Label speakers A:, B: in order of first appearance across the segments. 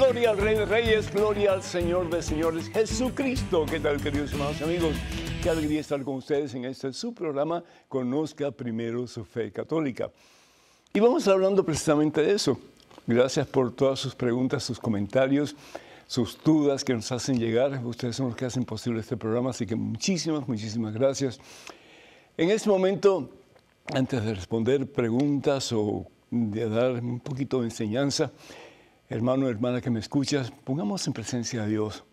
A: Gloria al Rey de Reyes, gloria al Señor de Señores, Jesucristo. ¿Qué tal, queridos hermanos amigos? Qué alegría estar con ustedes en este su programa Conozca Primero su Fe Católica. Y vamos hablando precisamente de eso. Gracias por todas sus preguntas, sus comentarios, sus dudas que nos hacen llegar. Ustedes son los que hacen posible este programa, así que muchísimas, muchísimas gracias. En este momento, antes de responder preguntas o de dar un poquito de enseñanza, hermano, hermana que me escuchas, pongamos en presencia a Dios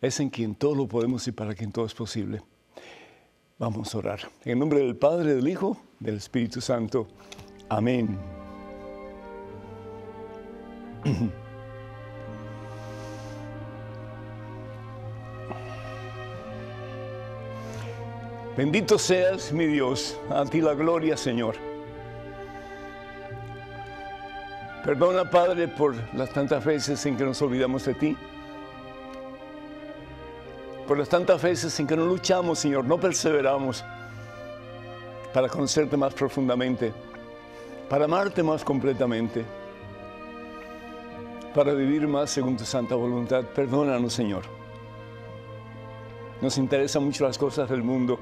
A: es en quien todo lo podemos y para quien todo es posible. Vamos a orar. En nombre del Padre, del Hijo, del Espíritu Santo. Amén. Bendito seas mi Dios, a ti la gloria Señor. Perdona Padre por las tantas veces en que nos olvidamos de ti por las tantas veces en que no luchamos, Señor, no perseveramos para conocerte más profundamente, para amarte más completamente, para vivir más según tu santa voluntad. Perdónanos, Señor. Nos interesan mucho las cosas del mundo,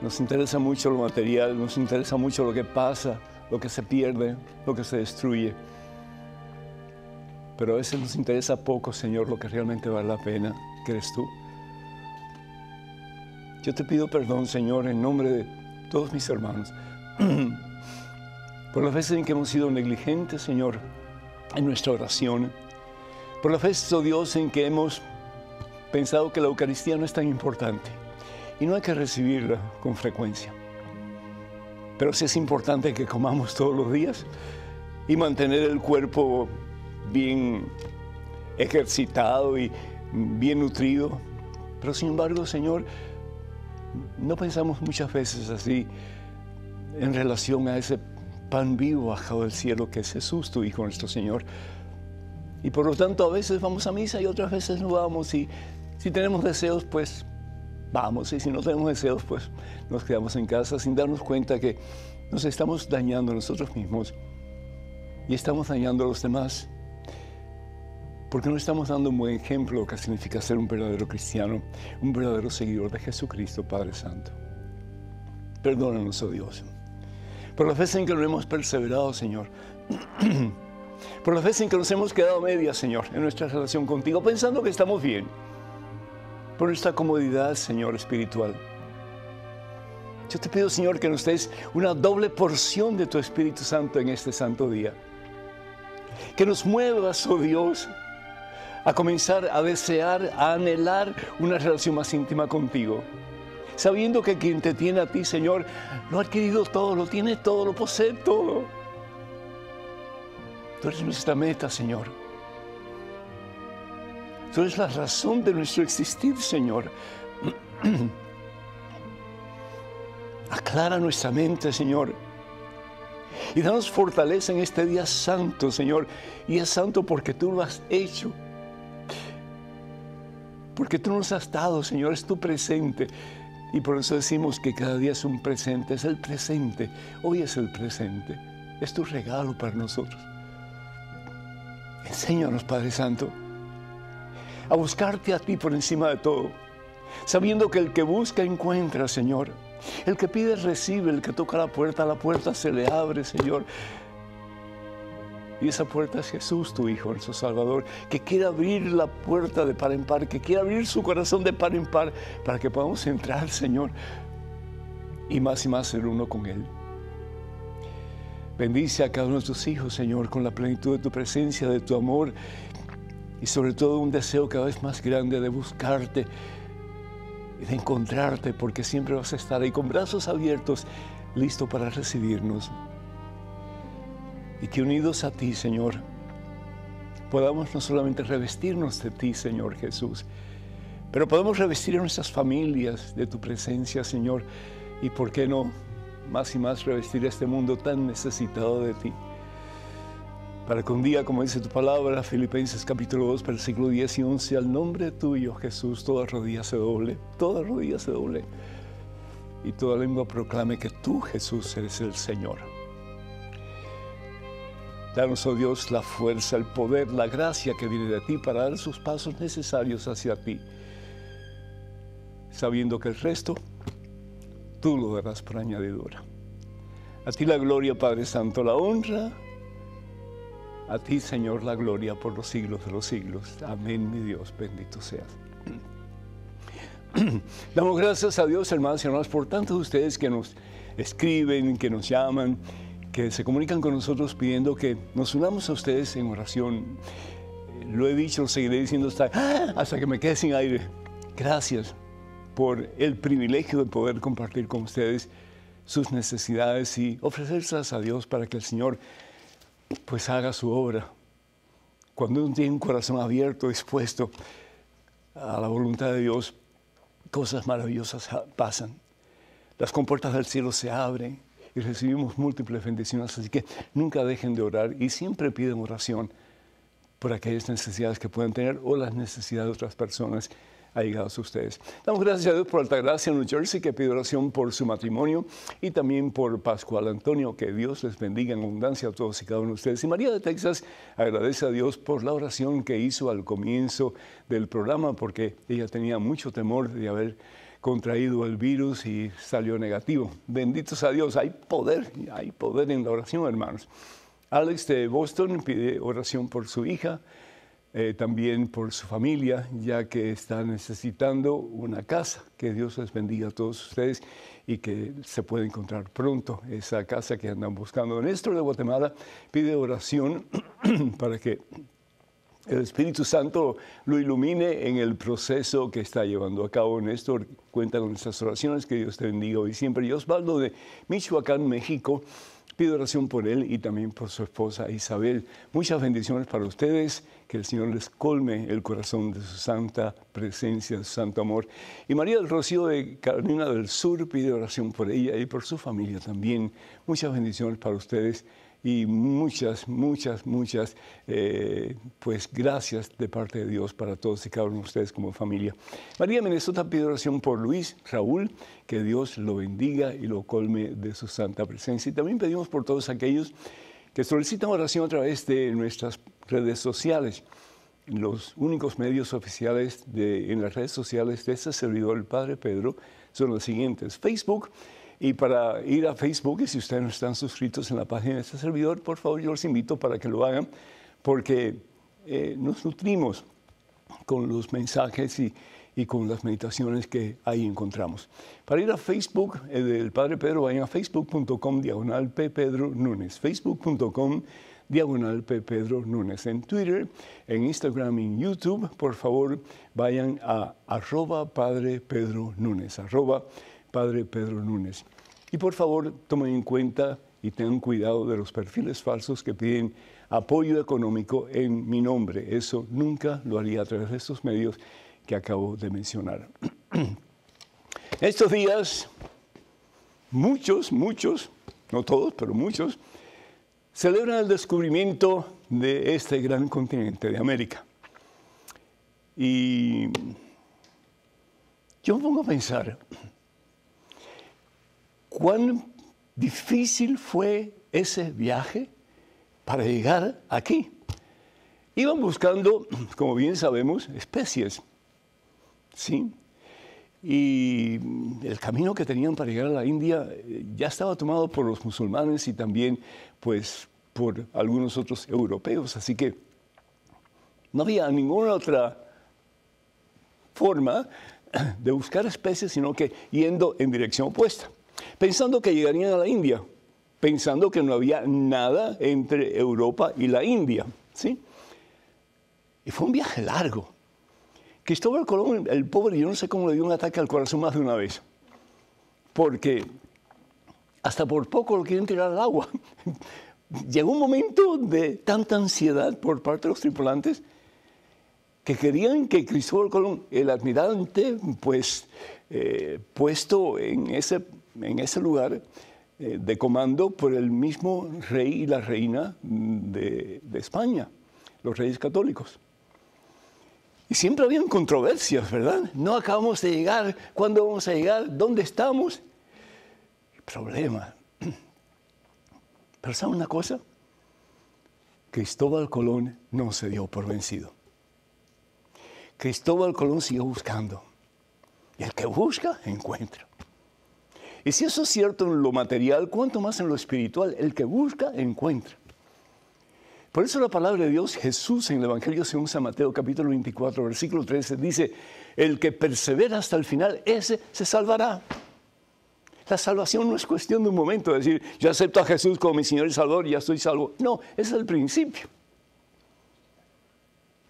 A: nos interesa mucho lo material, nos interesa mucho lo que pasa, lo que se pierde, lo que se destruye. Pero a veces nos interesa poco, Señor, lo que realmente vale la pena, que eres tú. Yo te pido perdón, Señor, en nombre de todos mis hermanos, por las veces en que hemos sido negligentes, Señor, en nuestra oración, por las veces, oh Dios, en que hemos pensado que la Eucaristía no es tan importante y no hay que recibirla con frecuencia. Pero sí es importante que comamos todos los días y mantener el cuerpo bien ejercitado y bien nutrido. Pero sin embargo, Señor, no pensamos muchas veces así en relación a ese pan vivo bajado del cielo que es Jesús, tu Hijo nuestro Señor. Y por lo tanto a veces vamos a misa y otras veces no vamos. Y si tenemos deseos, pues vamos. Y si no tenemos deseos, pues nos quedamos en casa sin darnos cuenta que nos estamos dañando nosotros mismos y estamos dañando a los demás porque no estamos dando un buen ejemplo de lo que significa ser un verdadero cristiano, un verdadero seguidor de Jesucristo, Padre Santo. Perdónanos, oh Dios, por la veces en que no hemos perseverado, Señor. por la fe en que nos hemos quedado media Señor, en nuestra relación contigo, pensando que estamos bien. Por nuestra comodidad, Señor, espiritual. Yo te pido, Señor, que nos des una doble porción de tu Espíritu Santo en este santo día. Que nos muevas, oh Dios, a comenzar a desear, a anhelar una relación más íntima contigo. Sabiendo que quien te tiene a ti, Señor, lo ha adquirido todo, lo tiene todo, lo posee todo. Tú eres nuestra meta, Señor. Tú eres la razón de nuestro existir, Señor. Aclara nuestra mente, Señor. Y danos fortaleza en este día santo, Señor. Y es santo porque tú lo has hecho porque tú nos has dado, Señor, es tu presente. Y por eso decimos que cada día es un presente, es el presente, hoy es el presente, es tu regalo para nosotros. Enséñanos, Padre Santo, a buscarte a ti por encima de todo, sabiendo que el que busca encuentra, Señor. El que pide recibe, el que toca la puerta, la puerta se le abre, Señor. Y esa puerta es Jesús, tu Hijo, nuestro Salvador, que quiere abrir la puerta de par en par, que quiere abrir su corazón de par en par para que podamos entrar, Señor, y más y más ser uno con Él. Bendice a cada uno de tus hijos, Señor, con la plenitud de tu presencia, de tu amor y sobre todo un deseo cada vez más grande de buscarte y de encontrarte, porque siempre vas a estar ahí con brazos abiertos, listo para recibirnos y que unidos a ti, Señor, podamos no solamente revestirnos de ti, Señor Jesús, pero podemos revestir a nuestras familias de tu presencia, Señor, y por qué no más y más revestir este mundo tan necesitado de ti. Para que un día, como dice tu palabra, Filipenses capítulo 2, versículo 10 y 11, al nombre tuyo, Jesús, toda rodilla se doble, toda rodilla se doble, y toda lengua proclame que tú, Jesús, eres el Señor. Danos, oh Dios, la fuerza, el poder, la gracia que viene de ti para dar sus pasos necesarios hacia ti, sabiendo que el resto tú lo darás por añadidura. A ti la gloria, Padre Santo, la honra. A ti, Señor, la gloria por los siglos de los siglos. Amén, mi Dios, bendito seas. Damos gracias a Dios, hermanos y hermanas, por tantos de ustedes que nos escriben, que nos llaman, que se comunican con nosotros pidiendo que nos unamos a ustedes en oración. Lo he dicho, lo seguiré diciendo hasta, hasta que me quede sin aire. Gracias por el privilegio de poder compartir con ustedes sus necesidades y ofrecérselas a Dios para que el Señor pues haga su obra. Cuando uno tiene un corazón abierto, expuesto a la voluntad de Dios, cosas maravillosas pasan. Las compuertas del cielo se abren, y recibimos múltiples bendiciones. Así que nunca dejen de orar y siempre piden oración por aquellas necesidades que puedan tener o las necesidades de otras personas allegadas a ustedes. Damos gracias a Dios por Altagracia, New Jersey, que pide oración por su matrimonio y también por Pascual Antonio. Que Dios les bendiga en abundancia a todos y cada uno de ustedes. Y María de Texas agradece a Dios por la oración que hizo al comienzo del programa, porque ella tenía mucho temor de haber contraído el virus y salió negativo. Benditos a Dios, hay poder, hay poder en la oración, hermanos. Alex de Boston pide oración por su hija, eh, también por su familia, ya que está necesitando una casa. Que Dios les bendiga a todos ustedes y que se pueda encontrar pronto esa casa que andan buscando. Néstor de Guatemala pide oración para que el Espíritu Santo lo ilumine en el proceso que está llevando a cabo Néstor. Cuenta con nuestras oraciones, que Dios te bendiga hoy siempre. Y Osvaldo de Michoacán, México, pido oración por él y también por su esposa Isabel. Muchas bendiciones para ustedes, que el Señor les colme el corazón de su santa presencia, su santo amor. Y María del Rocío de Carolina del Sur pide oración por ella y por su familia también. Muchas bendiciones para ustedes y muchas, muchas, muchas, eh, pues gracias de parte de Dios para todos y cada uno de ustedes como familia. María Minnesota pide oración por Luis, Raúl, que Dios lo bendiga y lo colme de su santa presencia. Y también pedimos por todos aquellos que solicitan oración a través de nuestras redes sociales los únicos medios oficiales de, en las redes sociales de este servidor, el Padre Pedro, son los siguientes. Facebook, y para ir a Facebook, y si ustedes no están suscritos en la página de este servidor, por favor yo los invito para que lo hagan, porque eh, nos nutrimos con los mensajes y, con las meditaciones que ahí encontramos. Para ir a Facebook eh, del Padre Pedro, vayan a facebook.com diagonal P. Pedro Núñez, facebook.com diagonal P. Pedro Núñez. En Twitter, en Instagram en YouTube, por favor, vayan a arroba Padre Pedro Núñez, arroba padre Pedro Núñez. Y por favor, tomen en cuenta y tengan cuidado de los perfiles falsos que piden apoyo económico en mi nombre. Eso nunca lo haría a través de estos medios que acabo de mencionar. Estos días, muchos, muchos, no todos, pero muchos, celebran el descubrimiento de este gran continente de América. Y yo me pongo a pensar, cuán difícil fue ese viaje para llegar aquí. Iban buscando, como bien sabemos, especies. ¿Sí? Y el camino que tenían para llegar a la India eh, ya estaba tomado por los musulmanes y también pues, por algunos otros europeos. Así que no había ninguna otra forma de buscar especies, sino que yendo en dirección opuesta pensando que llegarían a la India, pensando que no había nada entre Europa y la India. ¿sí? Y fue un viaje largo. Cristóbal Colón, el pobre, yo no sé cómo le dio un ataque al corazón más de una vez, porque hasta por poco lo quieren tirar al agua. Llegó un momento de tanta ansiedad por parte de los tripulantes que querían que Cristóbal Colón, el almirante, pues eh, puesto en ese en ese lugar eh, de comando por el mismo rey y la reina mm, de, España, los reyes católicos. Y siempre habían controversias, ¿verdad? No acabamos de llegar, ¿cuándo vamos a llegar? ¿Dónde estamos? Problema. Pero ¿sabe una cosa? Cristóbal Colón no se dio por vencido. Cristóbal Colón siguió buscando. Y el que busca, encuentra. Y si eso es cierto en lo material, cuanto más en lo espiritual, el que busca, encuentra. Por eso la palabra de Dios, Jesús en el Evangelio según San Mateo capítulo 24, versículo 13, dice, el que persevera hasta el final, ese se salvará. La salvación no es cuestión de un momento, decir, yo acepto a Jesús como mi Señor y Salvador ya estoy salvo. No, es el principio.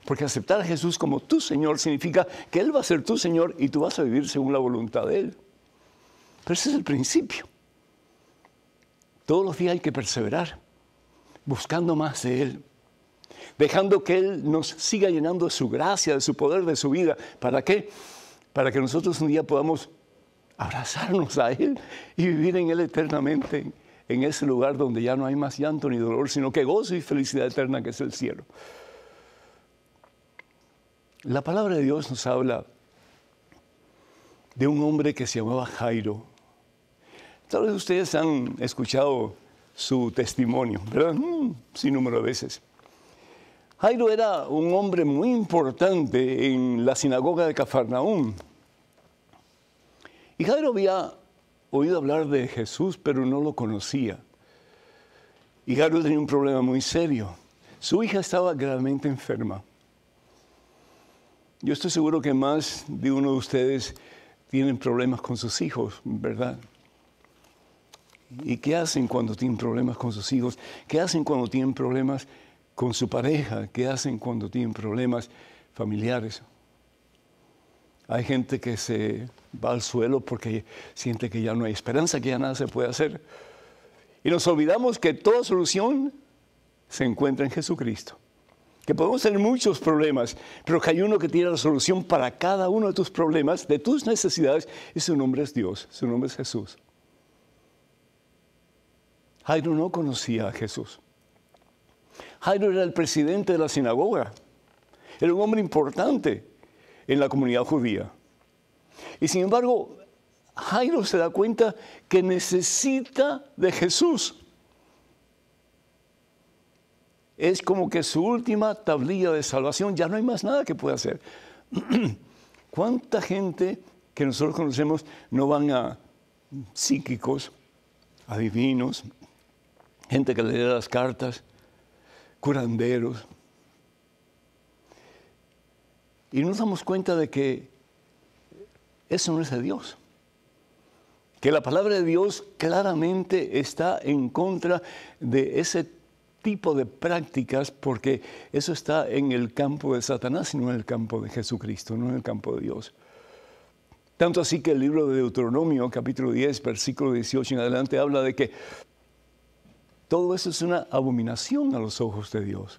A: Porque aceptar a Jesús como tu Señor significa que Él va a ser tu Señor y tú vas a vivir según la voluntad de Él. Pero ese es el principio. Todos los días hay que perseverar, buscando más de Él, dejando que Él nos siga llenando de su gracia, de su poder, de su vida. ¿Para qué? Para que nosotros un día podamos abrazarnos a Él y vivir en Él eternamente, en ese lugar donde ya no hay más llanto ni dolor, sino que gozo y felicidad eterna que es el cielo. La palabra de Dios nos habla de un hombre que se llamaba Jairo, Tal vez ustedes han escuchado su testimonio, ¿verdad? Mm, sin número de veces. Jairo era un hombre muy importante en la sinagoga de Cafarnaúm. Y Jairo había oído hablar de Jesús, pero no lo conocía. Y Jairo tenía un problema muy serio. Su hija estaba gravemente enferma. Yo estoy seguro que más de uno de ustedes tienen problemas con sus hijos, ¿verdad? ¿Y qué hacen cuando tienen problemas con sus hijos? ¿Qué hacen cuando tienen problemas con su pareja? ¿Qué hacen cuando tienen problemas familiares? Hay gente que se va al suelo porque siente que ya no hay esperanza, que ya nada se puede hacer. Y nos olvidamos que toda solución se encuentra en Jesucristo. Que podemos tener muchos problemas, pero que hay uno que tiene la solución para cada uno de tus problemas, de tus necesidades, y su nombre es Dios, su nombre es Jesús. Jairo no conocía a Jesús. Jairo era el presidente de la sinagoga. Era un hombre importante en la comunidad judía. Y sin embargo, Jairo se da cuenta que necesita de Jesús. Es como que su última tablilla de salvación, ya no hay más nada que pueda hacer. ¿Cuánta gente que nosotros conocemos no van a psíquicos, adivinos, gente que leía las cartas, curanderos. Y nos damos cuenta de que eso no es de Dios. Que la palabra de Dios claramente está en contra de ese tipo de prácticas porque eso está en el campo de Satanás y no en el campo de Jesucristo, no en el campo de Dios. Tanto así que el libro de Deuteronomio, capítulo 10, versículo 18 en adelante, habla de que todo eso es una abominación a los ojos de Dios.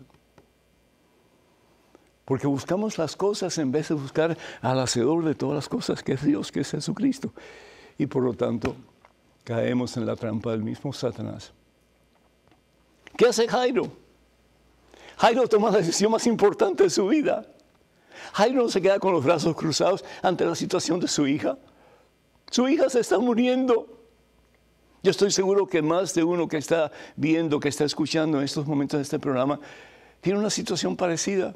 A: Porque buscamos las cosas en vez de buscar al hacedor de todas las cosas, que es Dios, que es Jesucristo. Y por lo tanto, caemos en la trampa del mismo Satanás. ¿Qué hace Jairo? Jairo toma la decisión más importante de su vida. Jairo no se queda con los brazos cruzados ante la situación de su hija. Su hija se está muriendo. Yo estoy seguro que más de uno que está viendo, que está escuchando en estos momentos de este programa, tiene una situación parecida.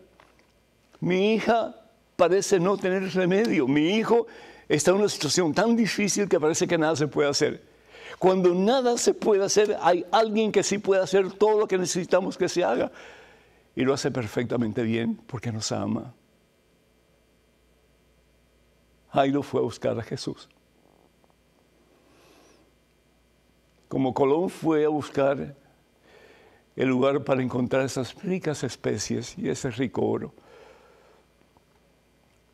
A: Mi hija parece no tener remedio. Mi hijo está en una situación tan difícil que parece que nada se puede hacer. Cuando nada se puede hacer, hay alguien que sí puede hacer todo lo que necesitamos que se haga. Y lo hace perfectamente bien porque nos ama. Ahí lo fue a buscar a Jesús. como Colón fue a buscar el lugar para encontrar esas ricas especies y ese rico oro.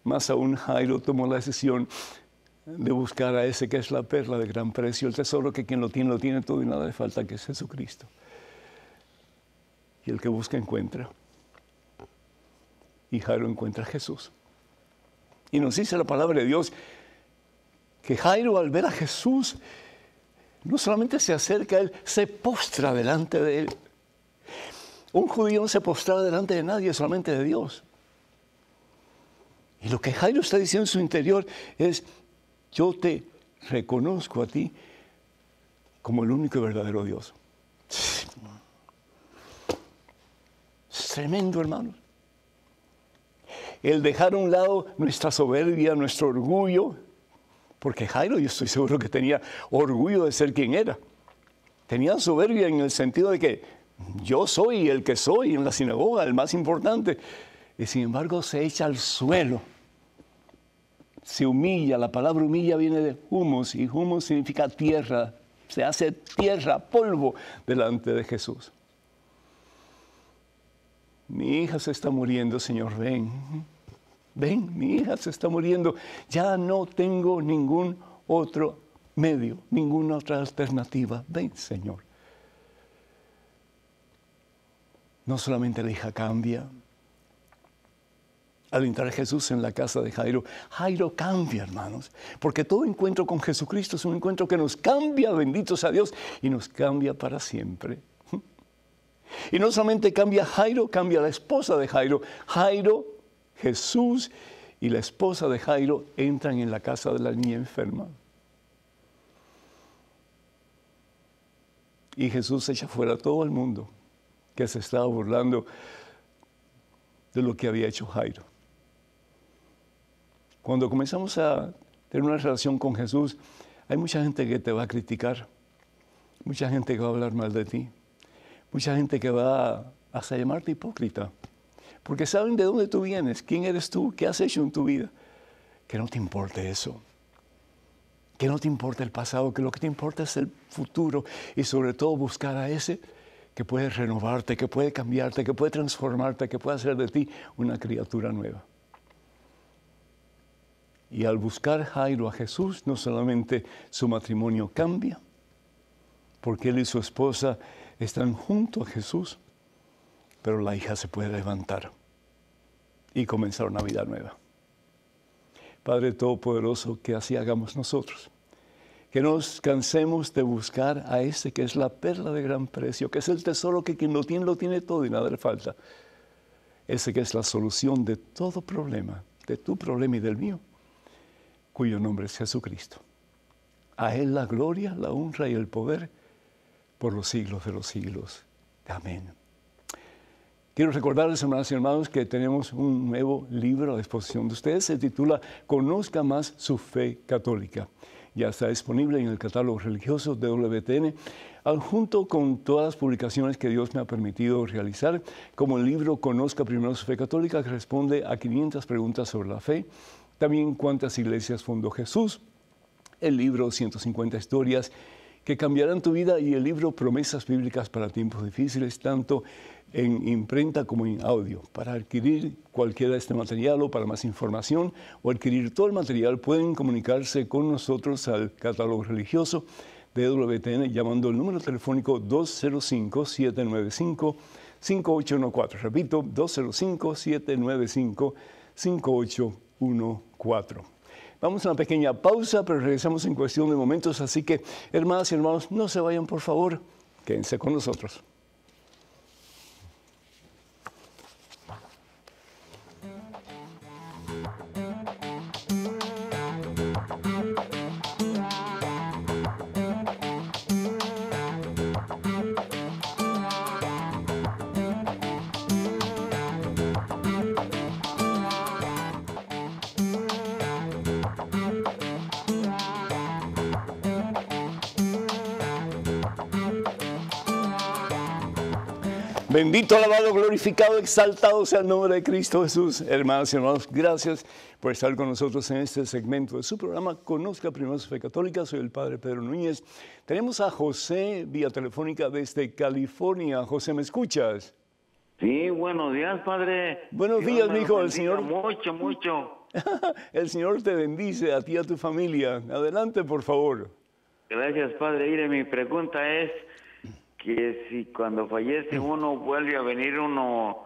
A: Más aún, Jairo tomó la decisión de buscar a ese que es la perla de gran precio, el tesoro que quien lo tiene, lo tiene todo y nada le falta, que es Jesucristo. Y el que busca, encuentra. Y Jairo encuentra a Jesús. Y nos dice la palabra de Dios que Jairo al ver a Jesús no solamente se acerca a él, se postra delante de él. Un judío no se postra delante de nadie, solamente de Dios. Y lo que Jairo está diciendo en su interior es, yo te reconozco a ti como el único y verdadero Dios. Es tremendo, hermano. El dejar a un lado nuestra soberbia, nuestro orgullo, porque Jairo yo estoy seguro que tenía orgullo de ser quien era. Tenía soberbia en el sentido de que yo soy el que soy en la sinagoga, el más importante. Y sin embargo se echa al suelo. Se humilla, la palabra humilla viene de humus y humus significa tierra. Se hace tierra, polvo delante de Jesús. Mi hija se está muriendo, Señor, ven ven, mi hija se está muriendo, ya no tengo ningún otro medio, ninguna otra alternativa, ven, Señor. No solamente la hija cambia, al entrar Jesús en la casa de Jairo, Jairo cambia, hermanos, porque todo encuentro con Jesucristo es un encuentro que nos cambia, benditos a Dios, y nos cambia para siempre. Y no solamente cambia Jairo, cambia la esposa de Jairo. Jairo Jesús y la esposa de Jairo entran en la casa de la niña enferma. Y Jesús echa fuera todo el mundo que se estaba burlando de lo que había hecho Jairo. Cuando comenzamos a tener una relación con Jesús, hay mucha gente que te va a criticar, mucha gente que va a hablar mal de ti, mucha gente que va a hasta llamarte hipócrita porque saben de dónde tú vienes, quién eres tú, qué has hecho en tu vida. Que no te importe eso, que no te importe el pasado, que lo que te importa es el futuro y sobre todo buscar a ese que puede renovarte, que puede cambiarte, que puede transformarte, que puede hacer de ti una criatura nueva. Y al buscar Jairo a Jesús, no solamente su matrimonio cambia, porque él y su esposa están junto a Jesús, pero la hija se puede levantar y comenzar una vida nueva. Padre Todopoderoso, que así hagamos nosotros. Que nos cansemos de buscar a ese que es la perla de gran precio, que es el tesoro que quien lo tiene lo tiene todo y nada le falta. Ese que es la solución de todo problema, de tu problema y del mío, cuyo nombre es Jesucristo. A Él la gloria, la honra y el poder por los siglos de los siglos. Amén. Quiero recordarles, hermanas y hermanos, que tenemos un nuevo libro a disposición de ustedes. Se titula Conozca más su fe católica. Ya está disponible en el catálogo religioso de WTN, junto con todas las publicaciones que Dios me ha permitido realizar, como el libro Conozca primero su fe católica, que responde a 500 preguntas sobre la fe. También cuántas iglesias fundó Jesús, el libro 150 historias que cambiarán tu vida y el libro Promesas Bíblicas para Tiempos Difíciles, tanto en imprenta como en audio. Para adquirir cualquiera de este material o para más información o adquirir todo el material, pueden comunicarse con nosotros al catálogo religioso de WTN llamando al número telefónico 205-795-5814. Repito, 205-795-5814. Vamos a una pequeña pausa, pero regresamos en cuestión de momentos. Así que, hermanas y hermanos, no se vayan, por favor. Quédense con nosotros. Bendito, alabado, glorificado, exaltado sea el nombre de Cristo Jesús. Hermanos y hermanos, gracias por estar con nosotros en este segmento de su programa Conozca Primero Fe Católica. Soy el Padre Pedro Núñez. Tenemos a José vía telefónica desde California. José, ¿me escuchas? Sí, buenos días, Padre. Buenos días, mi hijo. El Señor. Mucho, mucho. el Señor te bendice a ti y a tu familia. Adelante, por favor. Gracias, Padre. Mire, mi pregunta es que si cuando fallece uno vuelve a venir uno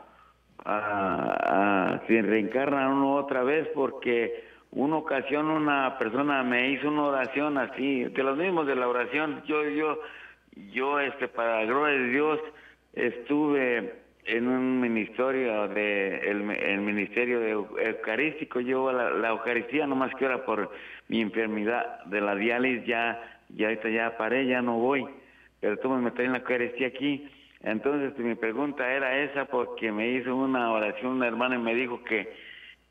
A: a, se reencarna uno otra vez porque una ocasión una persona me hizo una oración así de los mismos de la oración yo yo yo este para gloria de Dios estuve en un ministerio de el, ministerio eucarístico yo la, la eucaristía más que ahora por mi enfermedad de la diálisis ya ya ya paré ya no voy pero tú me metes en la Eucaristía aquí. Entonces este, mi pregunta era esa porque me hizo una oración una hermana y me dijo que,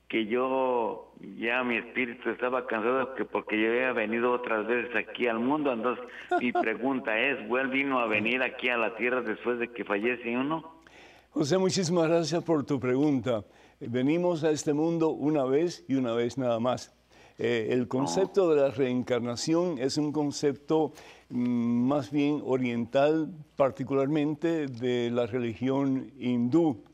A: que yo ya mi espíritu estaba cansado porque yo había venido otras veces aquí al mundo. Entonces mi pregunta es, vuelvo a venir aquí a la tierra después de que fallece uno? José, muchísimas gracias por tu pregunta. Venimos a este mundo una vez y una vez nada más. Eh, el concepto de la reencarnación es un concepto mm, más bien oriental, particularmente de la religión hindú.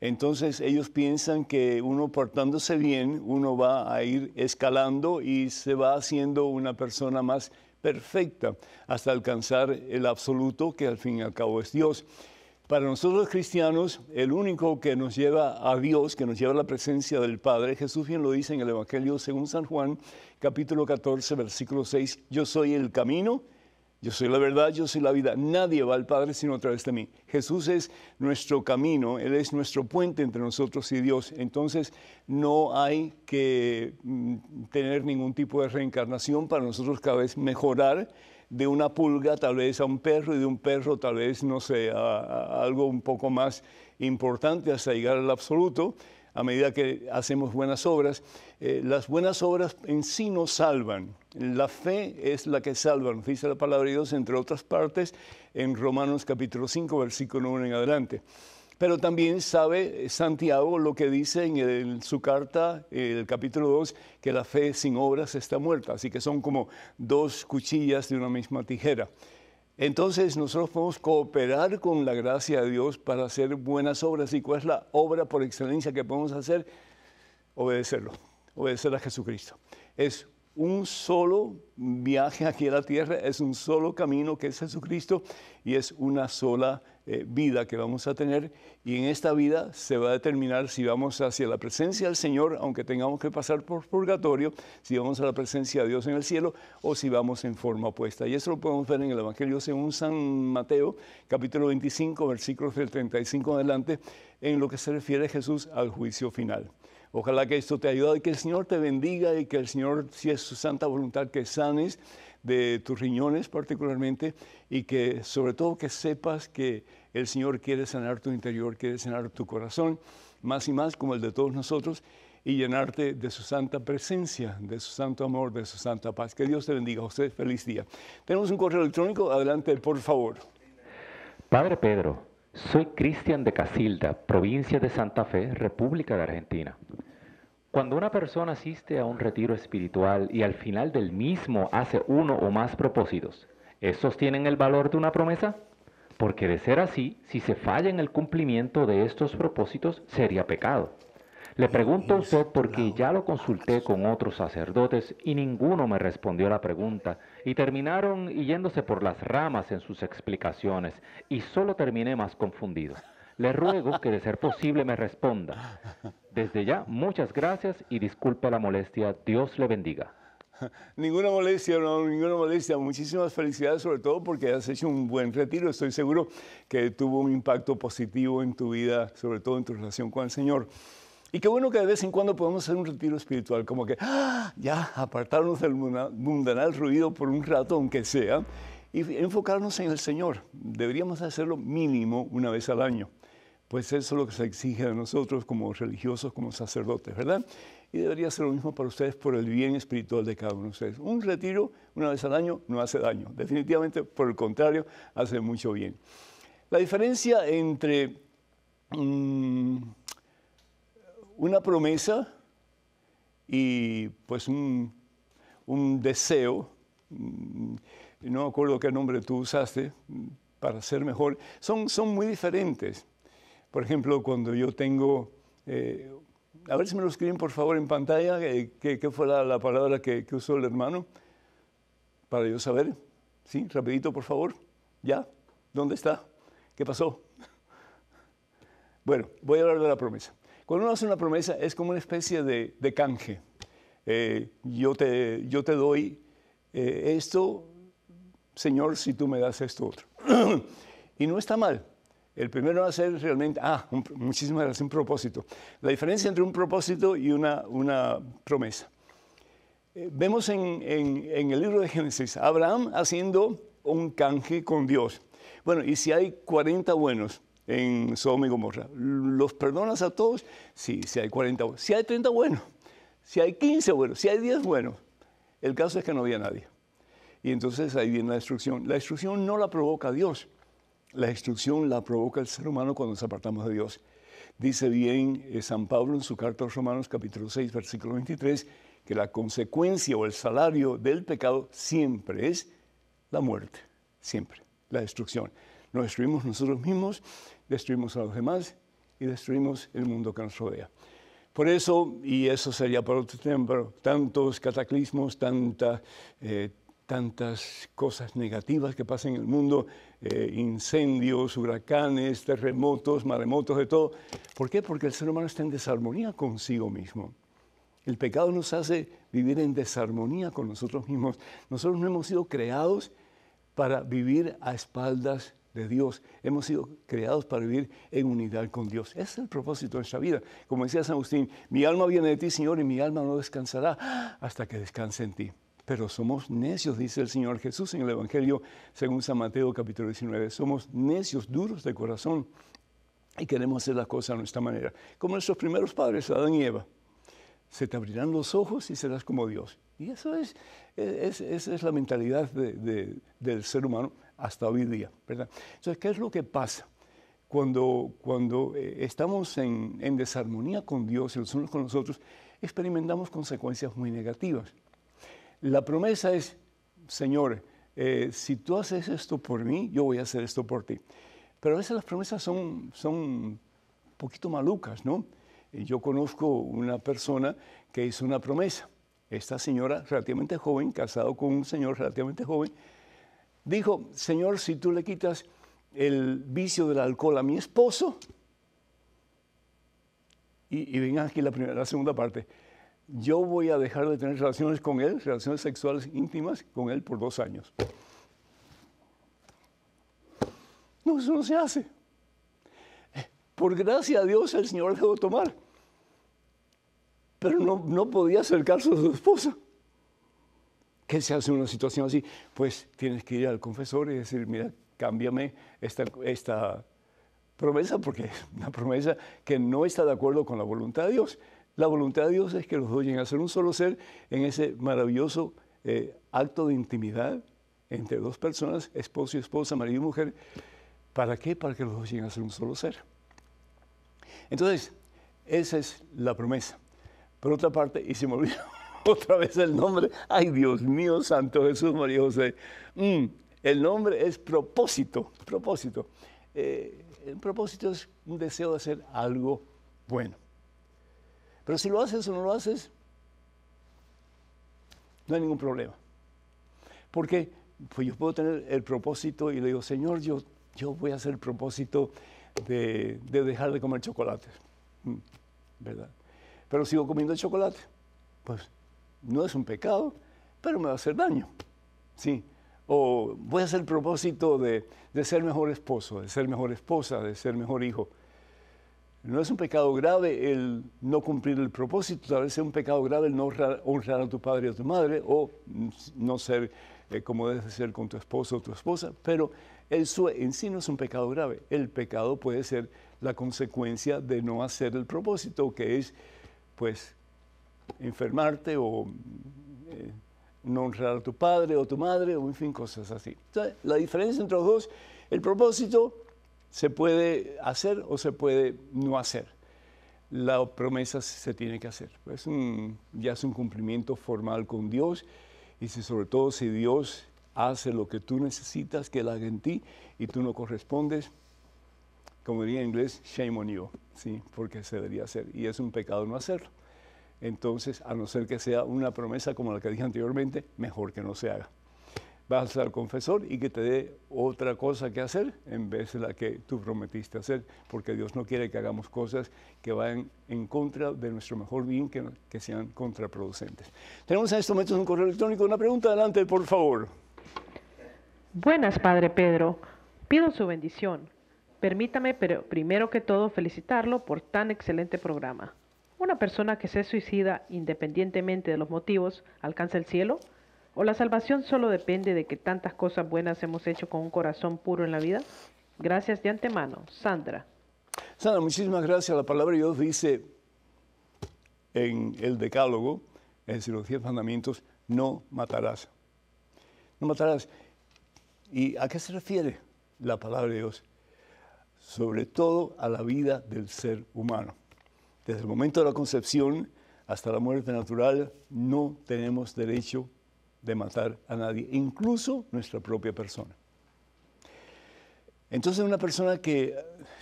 A: Entonces ellos piensan que uno portándose bien, uno va a ir escalando y se va haciendo una persona más perfecta hasta alcanzar el absoluto que al fin y al cabo es Dios. Para nosotros cristianos, el único que nos lleva a Dios, que nos lleva a la presencia del Padre, Jesús bien lo dice en el Evangelio según San Juan, capítulo 14, versículo 6, yo soy el camino, yo soy la verdad, yo soy la vida. Nadie va al Padre sino a través de mí. Jesús es nuestro camino, Él es nuestro puente entre nosotros y Dios. Entonces no hay que mm, tener ningún tipo de reencarnación para nosotros cada vez mejorar de una pulga tal vez a un perro y de un perro tal vez, no sé, a, algo un poco más importante hasta llegar al absoluto, a medida que hacemos buenas obras. Eh, las buenas obras en sí no salvan. La fe es la que salva, dice la palabra de Dios, entre otras partes, en Romanos capítulo 5, versículo 1 en adelante. Pero también sabe eh, Santiago lo que dice en, su carta, eh, el capítulo 2, que la fe sin obras está muerta. Así que son como dos cuchillas de una misma tijera. Entonces nosotros podemos cooperar con la gracia de Dios para hacer buenas obras. ¿Y cuál es la obra por excelencia que podemos hacer? Obedecerlo, obedecer a Jesucristo. Es un solo viaje aquí a la tierra, es un solo camino que es Jesucristo y es una sola eh, vida que vamos a tener y en esta vida se va a determinar si vamos hacia la presencia del Señor, aunque tengamos que pasar por purgatorio, si vamos a la presencia de Dios en el cielo o si vamos en forma opuesta. Y eso lo podemos ver en el Evangelio según San Mateo, capítulo 25, versículos del 35 adelante, en lo que se refiere Jesús al juicio final. Ojalá que esto te ayude, y que el Señor te bendiga y que el Señor, si es su santa voluntad, que sanes de tus riñones particularmente y que sobre todo que sepas que el Señor quiere sanar tu interior, quiere sanar tu corazón, más y más como el de todos nosotros, y llenarte de su santa presencia, de su santo amor, de su santa paz. Que Dios te bendiga, usted feliz día. Tenemos un correo electrónico, adelante, por favor.
B: Padre Pedro, soy Cristian de Casilda, provincia de Santa Fe, República de Argentina.
A: Cuando una persona asiste a
B: un retiro espiritual y al final del mismo hace uno o más propósitos, ¿esos tienen el valor de una promesa? Porque de ser así, si se falla en el cumplimiento de estos propósitos, sería pecado. Le pregunto a usted porque ya lo consulté con otros sacerdotes y ninguno me respondió la pregunta y terminaron yéndose por las ramas en sus explicaciones y solo terminé más confundido. Le ruego que de ser posible me responda. Desde ya, muchas gracias y disculpe la molestia. Dios le bendiga.
A: Ninguna molestia, no, ninguna molestia. Muchísimas felicidades, sobre todo porque has hecho un buen retiro. Estoy seguro que tuvo un impacto positivo en tu vida, sobre todo en tu relación con el Señor. Y qué bueno que de vez en cuando podemos hacer un retiro espiritual, como que ¡ah! ya apartarnos del mundanal ruido por un rato, aunque sea, y enfocarnos en el Señor. Deberíamos hacerlo mínimo una vez al año pues eso es lo que se exige de nosotros como religiosos, como sacerdotes, ¿verdad? Y debería ser lo mismo para ustedes por el bien espiritual de cada uno de ustedes. Un retiro una vez al año no hace daño, definitivamente por el contrario, hace mucho bien. La diferencia entre mm, una promesa y pues un, deseo, mm, no me acuerdo qué nombre tú usaste para ser mejor, son muy diferentes. Por ejemplo, cuando yo tengo... Eh, a ver si me lo escriben por favor en pantalla, eh, qué fue la, palabra que, usó el hermano, para yo saber. Sí, rapidito por favor. ¿Ya? ¿Dónde está? ¿Qué pasó? Bueno, voy a hablar de la promesa. Cuando uno hace una promesa es como una especie de, canje. Eh, yo, te, yo te doy esto, Señor, si tú me das esto otro. y no está mal. El primero va a ser realmente, ah, muchísimas gracias, un propósito. La diferencia entre un propósito y una, una promesa. Eh, vemos en, el libro de Génesis Abraham haciendo un canje con Dios. Bueno, y si hay 40 buenos en Sodoma y Gomorra, ¿los perdonas a todos? Sí, si hay 40 buenos. Si hay 30 buenos, si hay 15 buenos, si hay 10 buenos. El caso es que no había nadie. Y entonces ahí viene la destrucción. La destrucción no la provoca Dios. La destrucción la provoca el ser humano cuando nos apartamos de Dios. Dice bien eh, San Pablo en su carta a los Romanos capítulo 6, versículo 23, que la consecuencia o el salario del pecado siempre es la muerte, siempre, la destrucción. Nos destruimos nosotros mismos, destruimos a los demás y destruimos el mundo que nos rodea. Por eso, y eso sería para otro tiempo, tantos cataclismos, tanta... Eh, tantas cosas negativas que pasan en el mundo, eh, incendios, huracanes, terremotos, maremotos, de todo. ¿Por qué? Porque el ser humano está en desarmonía consigo mismo. El pecado nos hace vivir en desarmonía con nosotros mismos. Nosotros no hemos sido creados para vivir a espaldas de Dios. Hemos sido creados para vivir en unidad con Dios. es el propósito de nuestra vida. Como decía San Agustín, mi alma viene de ti, Señor, y mi alma no descansará hasta que descanse en ti pero somos necios, dice el Señor Jesús en el Evangelio según San Mateo capítulo 19. Somos necios, duros de corazón y queremos hacer las cosas a nuestra manera. Como nuestros primeros padres, Adán y Eva. Se te abrirán los ojos y serás como Dios. Y eso es, es, es, la mentalidad del ser humano hasta hoy día, ¿verdad? Entonces, ¿qué es lo que pasa? Cuando, cuando eh, estamos en, en desarmonía con Dios y los unos con los otros, experimentamos consecuencias muy negativas. La promesa es, Señor, eh, si tú haces esto por mí, yo voy a hacer esto por ti. Pero a veces las promesas son, son un poquito malucas, ¿no? Eh, yo conozco una persona que hizo una promesa. Esta señora relativamente joven, casado con un señor relativamente joven, dijo, Señor, si tú le quitas el vicio del alcohol a mi esposo, y, y aquí la, primera, la segunda parte, yo voy a dejar de tener relaciones con él, relaciones sexuales íntimas con él por dos años. No, eso no se hace. Eh, por gracia a Dios el Señor dejó tomar, pero no, no podía acercarse a su esposa. ¿Qué se hace en una situación así? Pues tienes que ir al confesor y decir, mira, cámbiame esta, esta promesa porque es una promesa que no está de acuerdo con la voluntad de Dios. La voluntad de Dios es que los dos lleguen a ser un solo ser en ese maravilloso eh, acto de intimidad entre dos personas, esposo y esposa, marido y mujer. ¿Para qué? Para que los dos a ser un solo ser. Entonces, esa es la promesa. Por otra parte, y se me olvidó otra vez el nombre, ay Dios mío, Santo Jesús, María José. Mm, el nombre es propósito, propósito. Eh, el propósito es un deseo de hacer algo bueno. Pero si lo haces o no lo haces, no hay ningún problema. Porque pues yo puedo tener el propósito y le digo, Señor, yo, yo voy a hacer el propósito de, dejar de comer chocolate. Mm, ¿Verdad? Pero sigo comiendo chocolate. Pues no es un pecado, pero me va a hacer daño. Sí. O voy a hacer el propósito de, de ser mejor esposo, de ser mejor esposa, de ser mejor hijo. No es un pecado grave el no cumplir el propósito, tal vez sea un pecado grave el no honrar, a tu padre o a tu madre, o no ser eh, como debes ser con tu esposo o tu esposa, pero eso en sí no es un pecado grave. El pecado puede ser la consecuencia de no hacer el propósito, que es, pues, enfermarte o eh, no honrar a tu padre o tu madre, o en fin, cosas así. Entonces, la diferencia entre los dos, el propósito se puede hacer o se puede no hacer. La promesa se tiene que hacer. Es ya es un cumplimiento formal con Dios y sobre todo si Dios hace lo que tú necesitas que él haga en ti y tú no correspondes, como diría en inglés, shame on you, ¿sí? porque se debería hacer y es un pecado no hacerlo. Entonces, a no ser que sea una promesa como la que dije anteriormente, mejor que no se haga vas al confesor y que te dé otra cosa que hacer en vez de la que tú prometiste hacer, porque Dios no quiere que hagamos cosas que vayan en contra de nuestro mejor bien, que, sean contraproducentes. Tenemos en estos momentos un correo electrónico, una pregunta, adelante, por favor.
C: Buenas, Padre Pedro. Pido su bendición. Permítame, pero primero que todo, felicitarlo por tan excelente programa. ¿Una persona que se suicida independientemente de los motivos alcanza el cielo? ¿O la salvación solo depende de que tantas cosas buenas hemos hecho con un corazón puro en la vida? Gracias de antemano, Sandra.
A: Sandra, muchísimas gracias. La palabra de Dios dice en el Decálogo, en los diez mandamientos, no matarás. No matarás. ¿Y a qué se refiere la palabra de Dios? Sobre todo a la vida del ser humano. Desde el momento de la concepción hasta la muerte natural no tenemos derecho de matar a nadie, incluso nuestra propia persona. Entonces una persona que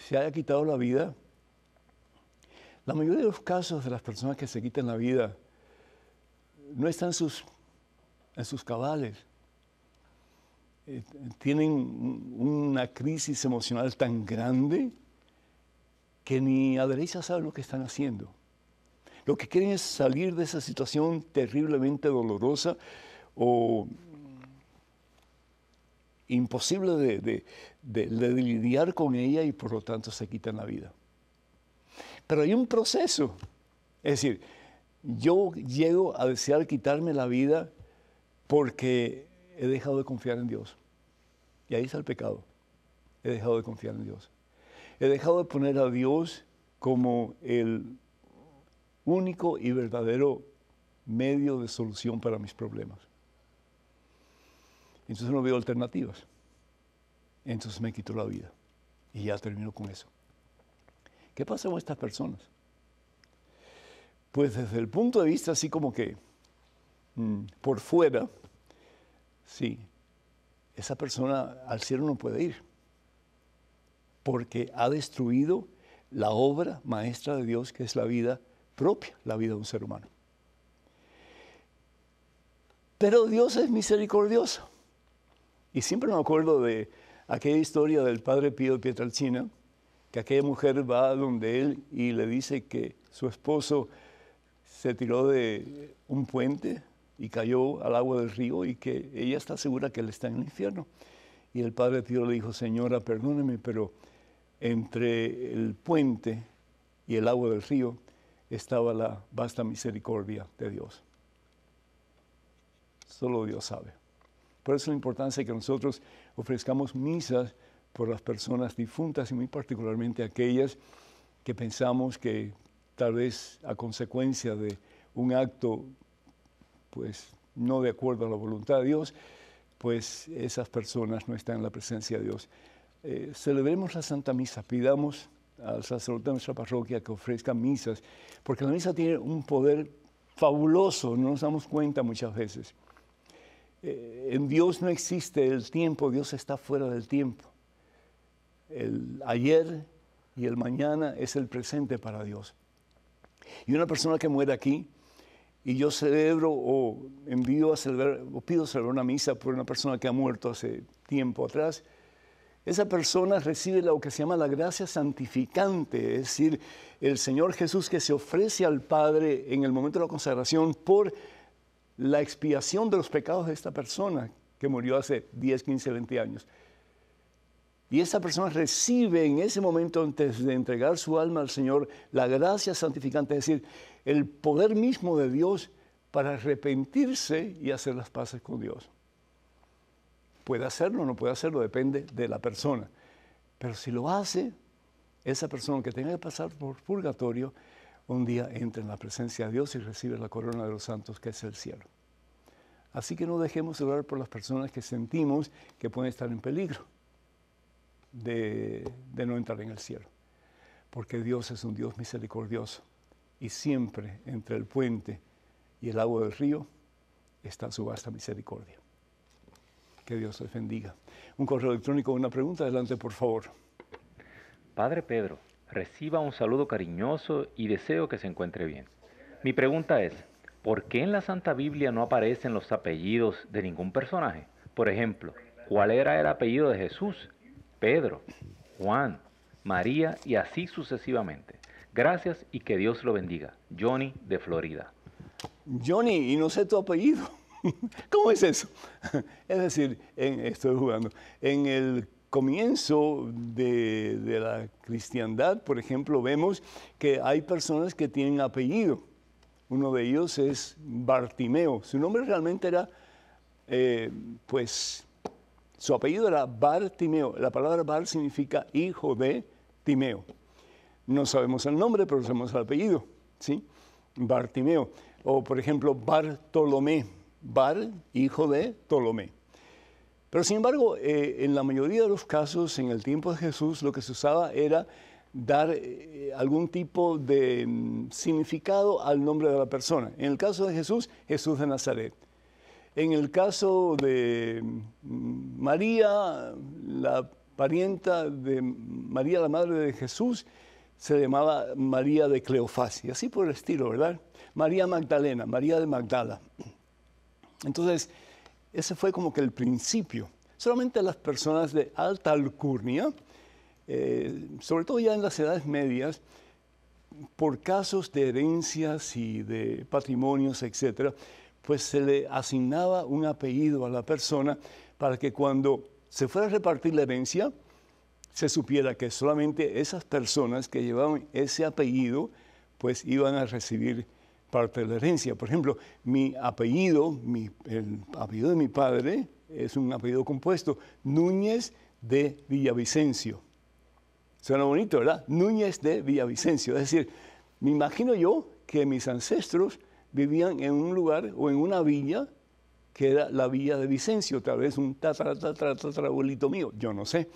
A: se haya quitado la vida, la mayoría de los casos de las personas que se quitan la vida no están sus, en sus cabales, eh, tienen una crisis emocional tan grande que ni a derecha saben lo que están haciendo. Lo que quieren es salir de esa situación terriblemente dolorosa o imposible de, lidiar con ella y por lo tanto se quitan la vida. Pero hay un proceso. Es decir, yo llego a desear quitarme la vida porque he dejado de confiar en Dios. Y ahí está el pecado. He dejado de confiar en Dios. He dejado de poner a Dios como el único y verdadero medio de solución para mis problemas. Entonces no veo alternativas. Entonces me quitó la vida. Y ya termino con eso. ¿Qué pasa con estas personas? Pues desde el punto de vista así como que mm, por fuera, sí, esa persona al cielo no puede ir, porque ha destruido la obra maestra de Dios que es la vida propia, la vida de un ser humano. Pero Dios es misericordioso. Y siempre me acuerdo de aquella historia del padre Pío Pietralcina, que aquella mujer va donde él y le dice que su esposo se tiró de un puente y cayó al agua del río y que ella está segura que él está en el infierno. Y el padre Pío le dijo, señora, perdóneme, pero entre el puente y el agua del río estaba la vasta misericordia de Dios. Solo Dios sabe. Por eso la importancia que nosotros ofrezcamos misas por las personas difuntas y muy particularmente aquellas que pensamos que tal vez a consecuencia de un acto pues no de acuerdo a la voluntad de Dios, pues esas personas no están en la presencia de Dios. Eh, celebremos la Santa Misa, pidamos al sacerdote de nuestra parroquia que ofrezca misas, porque la misa tiene un poder fabuloso, no nos damos cuenta muchas veces. Eh, en Dios no existe el tiempo, Dios está fuera del tiempo. El ayer y el mañana es el presente para Dios. Y una persona que muere aquí, y yo celebro o envío a celebrar, o pido celebrar una misa por una persona que ha muerto hace tiempo atrás, esa persona recibe lo que se llama la gracia santificante, es decir, el Señor Jesús que se ofrece al Padre en el momento de la consagración por la expiación de los pecados de esta persona que murió hace 10, 15, 20 años. Y esa persona recibe en ese momento, antes de entregar su alma al Señor, la gracia santificante, es decir, el poder mismo de Dios para arrepentirse y hacer las paces con Dios. Puede hacerlo o no puede hacerlo, depende de la persona. Pero si lo hace, esa persona que tenga que pasar por purgatorio un día entra en la presencia de Dios y recibe la corona de los santos que es el cielo. Así que no dejemos de orar por las personas que sentimos que pueden estar en peligro de, no entrar en el cielo. Porque Dios es un Dios misericordioso y siempre entre el puente y el agua del río está su vasta misericordia. Que Dios os bendiga. Un correo electrónico, una pregunta, adelante por favor. Padre Pedro, Reciba un saludo
B: cariñoso y deseo que se encuentre bien. Mi pregunta es, ¿por qué en la Santa Biblia no aparecen los apellidos de ningún personaje? Por ejemplo, ¿cuál era el apellido de Jesús? Pedro, Juan, María y así sucesivamente.
A: Gracias y que Dios lo
B: bendiga. Johnny de Florida.
A: Johnny, y no sé tu apellido. ¿Cómo es eso? Es decir, estoy jugando. En el comienzo de, la cristiandad, por ejemplo, vemos que hay personas que tienen apellido. Uno de ellos es Bartimeo. Su nombre realmente era, eh, pues, su apellido era Bartimeo. La palabra Bar significa hijo de Timeo. No sabemos el nombre, pero sabemos el apellido, ¿sí? Bartimeo. O, por ejemplo, Bartolomé. Bar, hijo de Ptolomé. Pero sin embargo, eh, en la mayoría de los casos, en el tiempo de Jesús, lo que se usaba era dar eh, eh, algún tipo de mm, significado al nombre de la persona. En el caso de Jesús, Jesús de Nazaret. En el caso de mm, María, la parienta de María, la madre de Jesús, se llamaba María de Cleofás, y así por el estilo, ¿verdad? María Magdalena, María de Magdala. Entonces, ese fue como que el principio. Solamente las personas de alta alcurnia, eh, sobre todo ya en las edades medias, por casos de herencias y de patrimonios, etc., pues se le asignaba un apellido a la persona para que cuando se fuera a repartir la herencia, se supiera que solamente esas personas que llevaban ese apellido, pues iban a recibir parte de la herencia. Por ejemplo, mi apellido, el apellido de mi padre es un apellido compuesto, Núñez de Villavicencio. Suena bonito, ¿verdad? Núñez de Villavicencio. Es decir, me imagino yo que mis ancestros vivían en un lugar o en una villa que era la villa de Vicencio, tal vez un abuelito mío, yo no sé.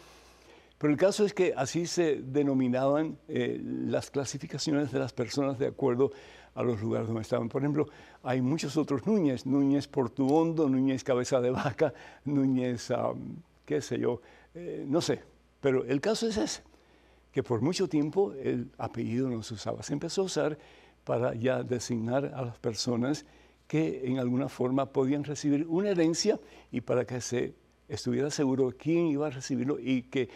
A: Pero el caso es que así se denominaban eh, las clasificaciones de las personas de acuerdo a los lugares donde estaban. Por ejemplo, hay muchos otros Núñez, Núñez Portuondo, Núñez Cabeza de Vaca, Núñez, qué sé yo, eh, no sé. Pero el caso es ese, que por mucho tiempo el apellido no se usaba. Se empezó a usar para ya designar a las personas que en alguna forma podían recibir una herencia y para que se estuviera seguro quién iba a recibirlo y que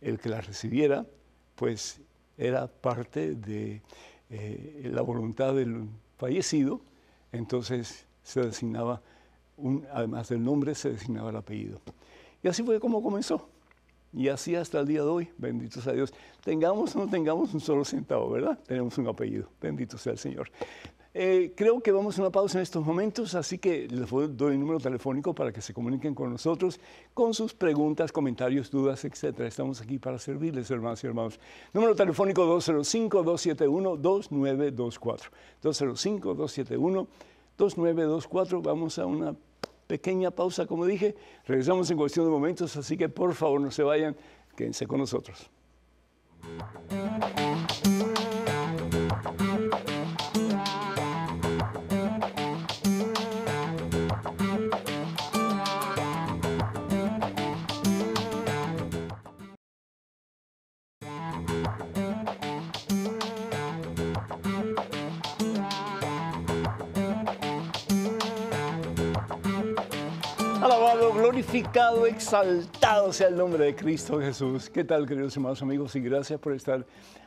A: el que la recibiera, pues era parte de eh, la voluntad del fallecido, entonces se designaba, un, además del nombre, se designaba el apellido. Y así fue como comenzó. Y así hasta el día de hoy, bendito sea Dios. Tengamos o no tengamos un solo centavo, ¿verdad? Tenemos un apellido, bendito sea el Señor. Eh, creo que vamos a una pausa en estos momentos, así que les doy el número telefónico para que se comuniquen con nosotros con sus preguntas, comentarios, dudas, etc. Estamos aquí para servirles, hermanos y hermanos. Número telefónico 205-271-2924. 205-271-2924. Vamos a una pequeña pausa, como dije. Regresamos en cuestión de momentos, así que por favor no se vayan, quédense con nosotros. glorificado, exaltado sea el nombre de Cristo Jesús. ¿Qué tal, queridos amados amigos? Y gracias por estar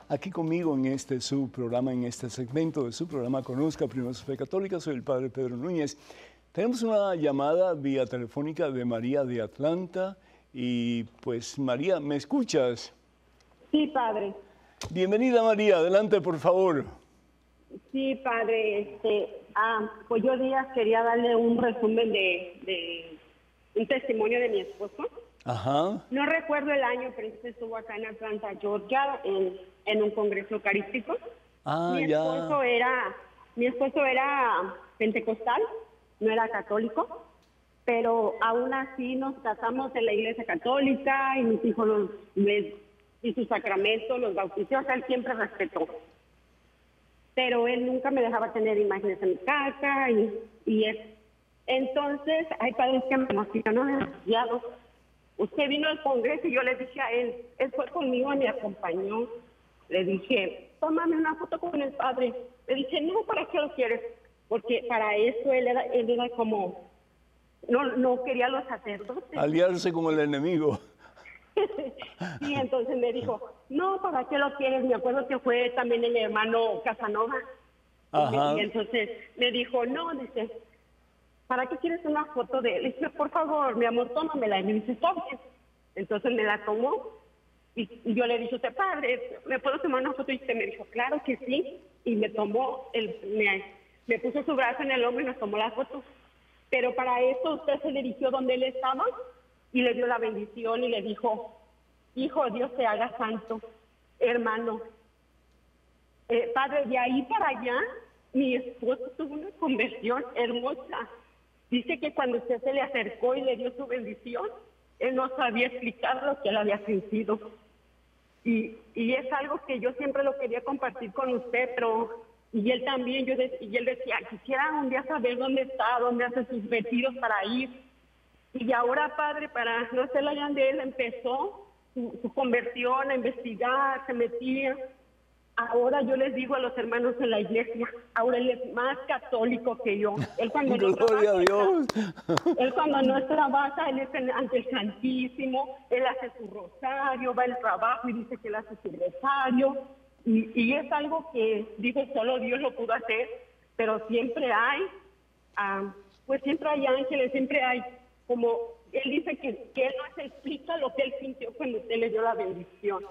A: aquí conmigo en este su programa, en este segmento de su programa Conozca Primero su Fe Católica. Soy el Padre Pedro Núñez. Tenemos una llamada vía telefónica de María de Atlanta. Y pues, María, ¿me escuchas?
D: Sí, Padre.
A: Bienvenida, María. Adelante, por favor.
D: Sí, Padre. Este, ah, pues yo días quería darle un resumen de un testimonio de mi esposo. No recuerdo el año, pero este estuvo acá en Atlanta, Georgia, en, un congreso eucarístico.
A: Ah, mi esposo
D: era, mi esposo era pentecostal, no era católico, pero aún así nos casamos en la iglesia católica y mis hijos los, y sus sacramentos, los bautizó, él siempre respetó. Pero él nunca me dejaba tener imágenes en mi casa y, y es entonces, hay padres que me emocionan. demasiado. Usted vino al Congreso y yo le dije a él, él fue conmigo y me acompañó. Le dije, tómame una foto con el padre. Le dije, no, ¿para qué lo quieres? Porque para eso él era, él era como, no, no quería los sacerdotes.
A: Aliarse con el enemigo.
D: y entonces me dijo, no, ¿para qué lo quieres? Me acuerdo que fue también el hermano Casanova. Ajá. entonces me dijo, no, dice, ¿para qué quieres una foto de él? Le por favor, mi amor, tómamela. Y me dice, está Entonces me la tomó y, yo le dije, usted padre, ¿me puedo tomar una foto? Y usted me dijo, claro que sí. Y me tomó, el, me, puso su brazo en el hombro y nos tomó la foto. Pero para eso usted se dirigió donde él estaba y le dio la bendición y le dijo, hijo, Dios te haga santo, hermano. Eh, padre, de ahí para allá, mi esposo tuvo una conversión hermosa. Dice que cuando usted se le acercó y le dio su bendición, él no sabía explicar lo que él había sentido. Y, es algo que yo siempre lo quería compartir con usted, pero y él también, yo y él decía, quisiera un día saber dónde está, dónde hace sus metidos para ir. Y ahora, padre, para no ser la de él, empezó su conversión a investigar, se metía, Ahora yo les digo a los hermanos en la iglesia, ahora él es más católico que yo. Él cuando no trabaja, Dios. Él cuando no trabaja, él es ante el Santísimo, él hace su rosario, va al trabajo y dice que él hace su rosario. Y, es algo que, digo, solo Dios lo pudo hacer, pero siempre hay, ah, pues siempre hay ángeles, siempre hay, como él dice que, que él no se explica lo que él sintió cuando usted le dio la bendición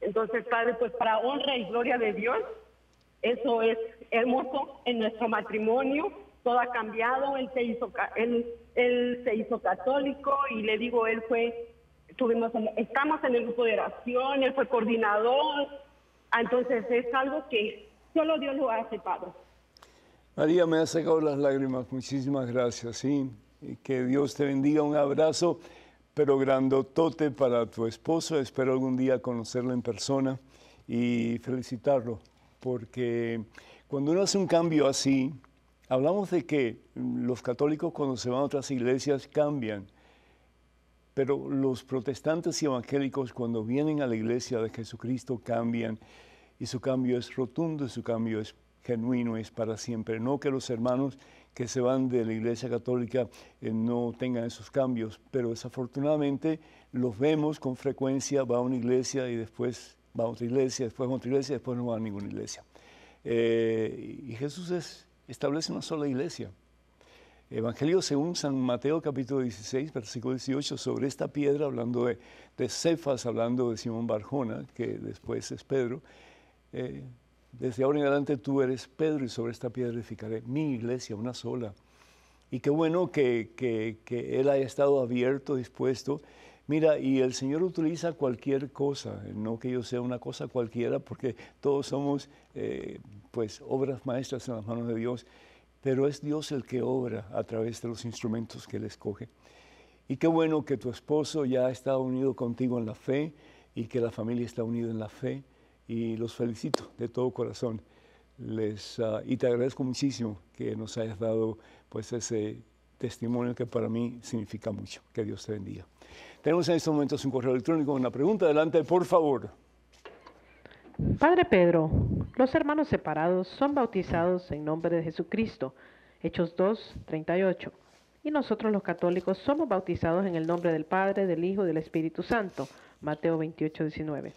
D: entonces, Padre, pues para honra y gloria de Dios, eso es hermoso en nuestro matrimonio, todo ha cambiado, él se hizo, él, se hizo católico y le digo, él fue, tuvimos, estamos en el grupo de oración, él fue coordinador, ah, entonces es algo que solo Dios lo hace, Padre.
A: María, me ha sacado las lágrimas, muchísimas gracias, sí, que Dios te bendiga, un abrazo pero grandotote para tu esposo. Espero algún día conocerlo en persona y felicitarlo, porque cuando uno hace un cambio así, hablamos de que los católicos cuando se van a otras iglesias cambian, pero los protestantes y evangélicos cuando vienen a la iglesia de Jesucristo cambian y su cambio es rotundo, su cambio es genuino, es para siempre. No que los hermanos que se van de la Iglesia Católica eh, no tengan esos cambios, pero desafortunadamente los vemos con frecuencia, va a una iglesia y después va a otra iglesia, después va a otra iglesia, después no va a ninguna iglesia. Eh, y Jesús es, establece una sola iglesia. Evangelio según San Mateo capítulo 16, versículo 18, sobre esta piedra, hablando de, de Cefas, hablando de Simón Barjona, que después es Pedro. Eh, desde ahora en adelante tú eres Pedro y sobre esta piedra edificaré mi iglesia, una sola. Y qué bueno que, Él haya estado abierto, dispuesto. Mira, y el Señor utiliza cualquier cosa, no que yo sea una cosa cualquiera, porque todos somos eh, pues obras maestras en las manos de Dios, pero es Dios el que obra a través de los instrumentos que Él escoge. Y qué bueno que tu esposo ya ha estado unido contigo en la fe y que la familia está unida en la fe y los felicito de todo corazón. Les, ah, y te agradezco muchísimo que nos hayas dado pues, ese testimonio que para mí significa mucho. Que Dios te bendiga. Tenemos en estos momentos un correo electrónico, una pregunta. Adelante, por favor.
C: Padre Pedro, los hermanos separados son bautizados en nombre de Jesucristo, Hechos 2, 38. Y nosotros los católicos somos bautizados en el nombre del Padre, del Hijo y del Espíritu Santo, Mateo 28, 19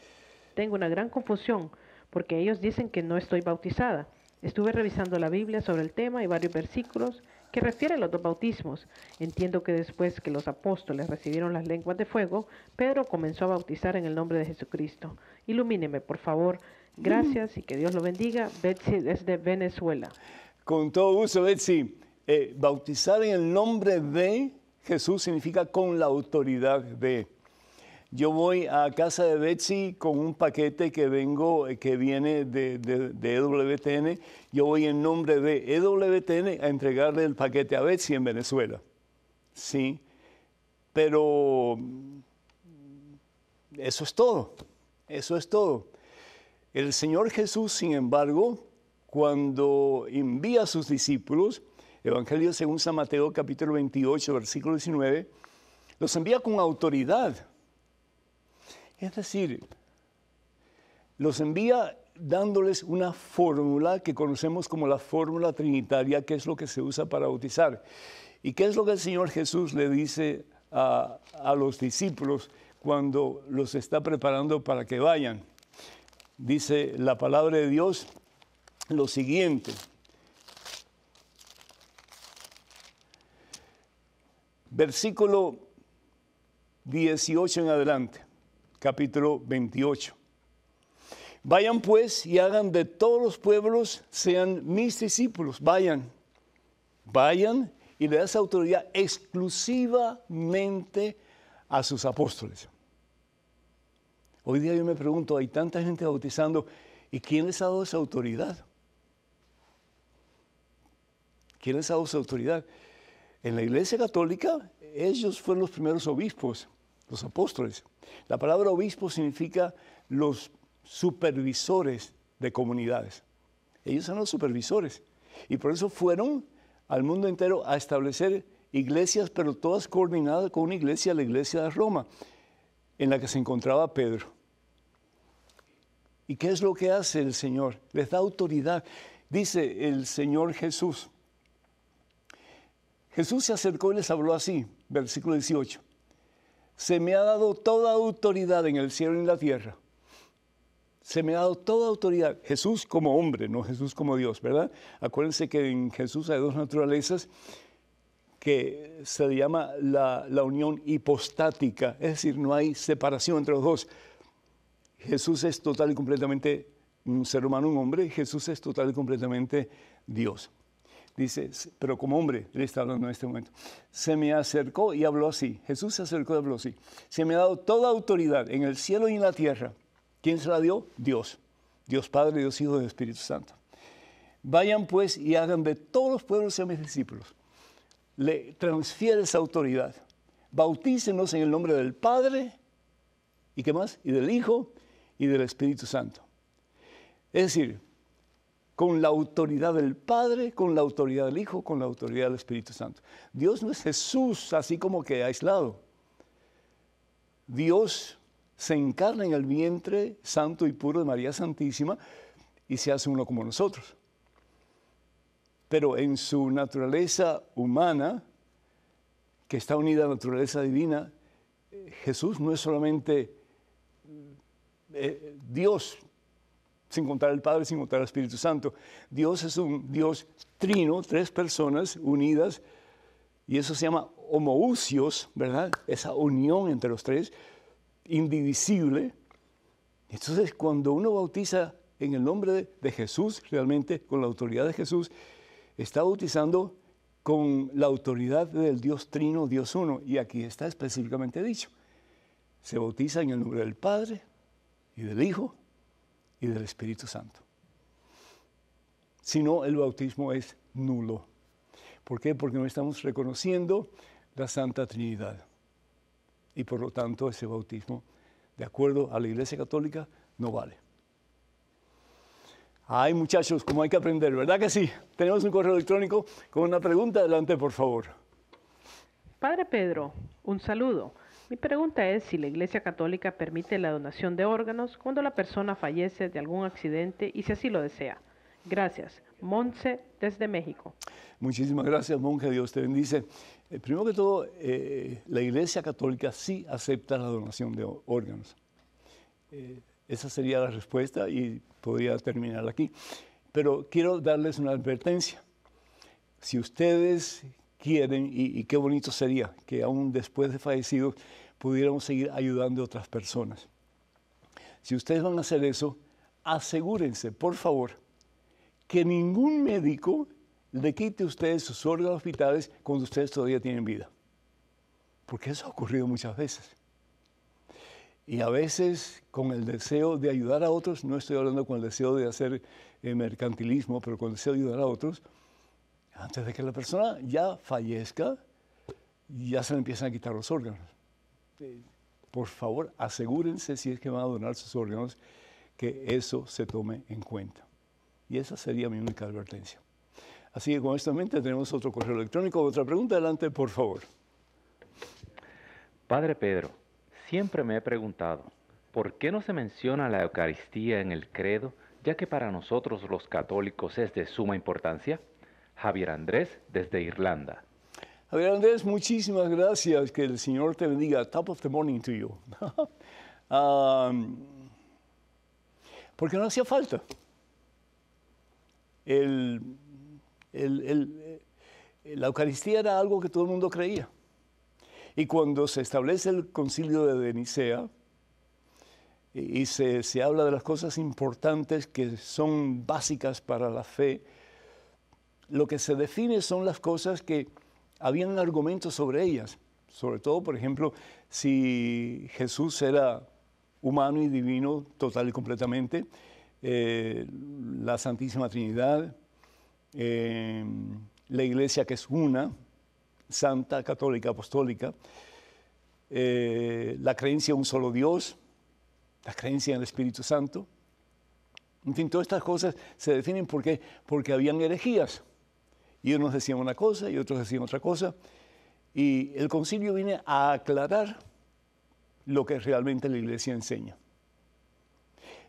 C: tengo una gran confusión porque ellos dicen que no estoy bautizada. Estuve revisando la Biblia sobre el tema y varios versículos que refieren a los dos bautismos. Entiendo que después que los apóstoles recibieron las lenguas de fuego, Pedro comenzó a bautizar en el nombre de Jesucristo. Ilumíneme, por favor. Gracias y que Dios lo bendiga. Betsy desde Venezuela.
A: Con todo gusto, Betsy. Eh, bautizar en el nombre de Jesús significa con la autoridad de yo voy a casa de Betsy con un paquete que vengo, eh, que viene de, EWTN. E Yo voy en nombre de EWTN a entregarle el paquete a Betsy en Venezuela. Sí, pero eso es todo. Eso es todo. El Señor Jesús, sin embargo, cuando envía a sus discípulos, Evangelio según San Mateo capítulo 28, versículo 19, los envía con autoridad es decir, los envía dándoles una fórmula que conocemos como la fórmula trinitaria, que es lo que se usa para bautizar. ¿Y qué es lo que el Señor Jesús le dice a, a los discípulos cuando los está preparando para que vayan? Dice la palabra de Dios lo siguiente. Versículo 18 en adelante capítulo 28. Vayan pues y hagan de todos los pueblos, sean mis discípulos, vayan, vayan y le das autoridad exclusivamente a sus apóstoles. Hoy día yo me pregunto, hay tanta gente bautizando, ¿y quién les ha dado esa autoridad? ¿Quién les ha dado esa autoridad? En la Iglesia Católica, ellos fueron los primeros obispos los apóstoles. La palabra obispo significa los supervisores de comunidades. Ellos son los supervisores. Y por eso fueron al mundo entero a establecer iglesias, pero todas coordinadas con una iglesia, la iglesia de Roma, en la que se encontraba Pedro. ¿Y qué es lo que hace el Señor? Les da autoridad. Dice el Señor Jesús. Jesús se acercó y les habló así, versículo 18 se me ha dado toda autoridad en el cielo y en la tierra. Se me ha dado toda autoridad. Jesús como hombre, no Jesús como Dios, ¿verdad? Acuérdense que en Jesús hay dos naturalezas que se llama la, la unión hipostática, es decir, no hay separación entre los dos. Jesús es total y completamente un ser humano, un hombre, Jesús es total y completamente Dios. Dice, pero como hombre, él está hablando en este momento. Se me acercó y habló así. Jesús se acercó y habló así. Se me ha dado toda autoridad en el cielo y en la tierra. ¿Quién se la dio? Dios. Dios Padre, Dios Hijo, y Espíritu Santo. Vayan pues y hagan de todos los pueblos a mis discípulos. Le transfiere esa autoridad. Bautícenos en el nombre del Padre y qué más? Y del Hijo y del Espíritu Santo. Es decir, con la autoridad del Padre, con la autoridad del Hijo, con la autoridad del Espíritu Santo. Dios no es Jesús así como que aislado. Dios se encarna en el vientre santo y puro de María Santísima y se hace uno como nosotros. Pero en su naturaleza humana, que está unida a la naturaleza divina, eh, Jesús no es solamente eh, Dios sin contar al Padre, sin contar al Espíritu Santo. Dios es un Dios trino, tres personas unidas, y eso se llama homoousios, ¿verdad? Esa unión entre los tres, indivisible. Entonces, cuando uno bautiza en el nombre de Jesús, realmente con la autoridad de Jesús, está bautizando con la autoridad del Dios trino, Dios uno, y aquí está específicamente dicho. Se bautiza en el nombre del Padre y del Hijo y del Espíritu Santo. Si no, el bautismo es nulo. ¿Por qué? Porque no estamos reconociendo la Santa Trinidad. Y por lo tanto ese bautismo, de acuerdo a la Iglesia Católica, no vale. Ay, muchachos, como hay que aprender, ¿verdad que sí? Tenemos un correo electrónico con una pregunta. Adelante, por favor.
C: Padre Pedro, un saludo. Mi pregunta es si la Iglesia Católica permite la donación de órganos cuando la persona fallece de algún accidente y si así lo desea. Gracias. Monse desde México.
A: Muchísimas gracias, monje. Dios te bendice. Eh, primero que todo, eh, la Iglesia Católica sí acepta la donación de órganos. Eh, esa sería la respuesta y podría terminar aquí. Pero quiero darles una advertencia. Si ustedes quieren y, qué bonito sería que aún después de fallecidos pudiéramos seguir ayudando a otras personas. Si ustedes van a hacer eso, asegúrense, por favor, que ningún médico le quite a ustedes sus órganos vitales cuando ustedes todavía tienen vida. Porque eso ha ocurrido muchas veces. Y a veces con el deseo de ayudar a otros, no estoy hablando con el deseo de hacer eh, mercantilismo, pero con el deseo de ayudar a otros, antes de que la persona ya fallezca, ya se le empiezan a quitar los órganos. Por favor, asegúrense si es que van a donar sus órganos, que eso se tome en cuenta. Y esa sería mi única advertencia. Así que con esta mente tenemos otro correo electrónico. Otra pregunta, adelante, por favor. Padre Pedro, siempre me he preguntado,
B: ¿por qué no se menciona la Eucaristía en el credo, ya que para nosotros los católicos es de suma importancia? Javier Andrés desde Irlanda.
A: Javier Andrés, muchísimas gracias. Que el Señor te bendiga. Top of the morning to you. Um, porque no hacía falta. la Eucaristía era algo que todo el mundo creía. Y cuando se establece el concilio de Nicea y, se, se habla de las cosas importantes que son básicas para la fe, lo que se define son las cosas que habían argumentos sobre ellas, sobre todo, por ejemplo, si Jesús era humano y divino total y completamente, eh, la Santísima Trinidad, eh, la Iglesia que es una, santa, católica, apostólica, eh, la creencia en un solo Dios, la creencia en el Espíritu Santo. En fin, todas estas cosas se definen porque habían herejías. Y unos decían una cosa y otros decían otra cosa. Y el concilio viene a aclarar lo que realmente la iglesia enseña.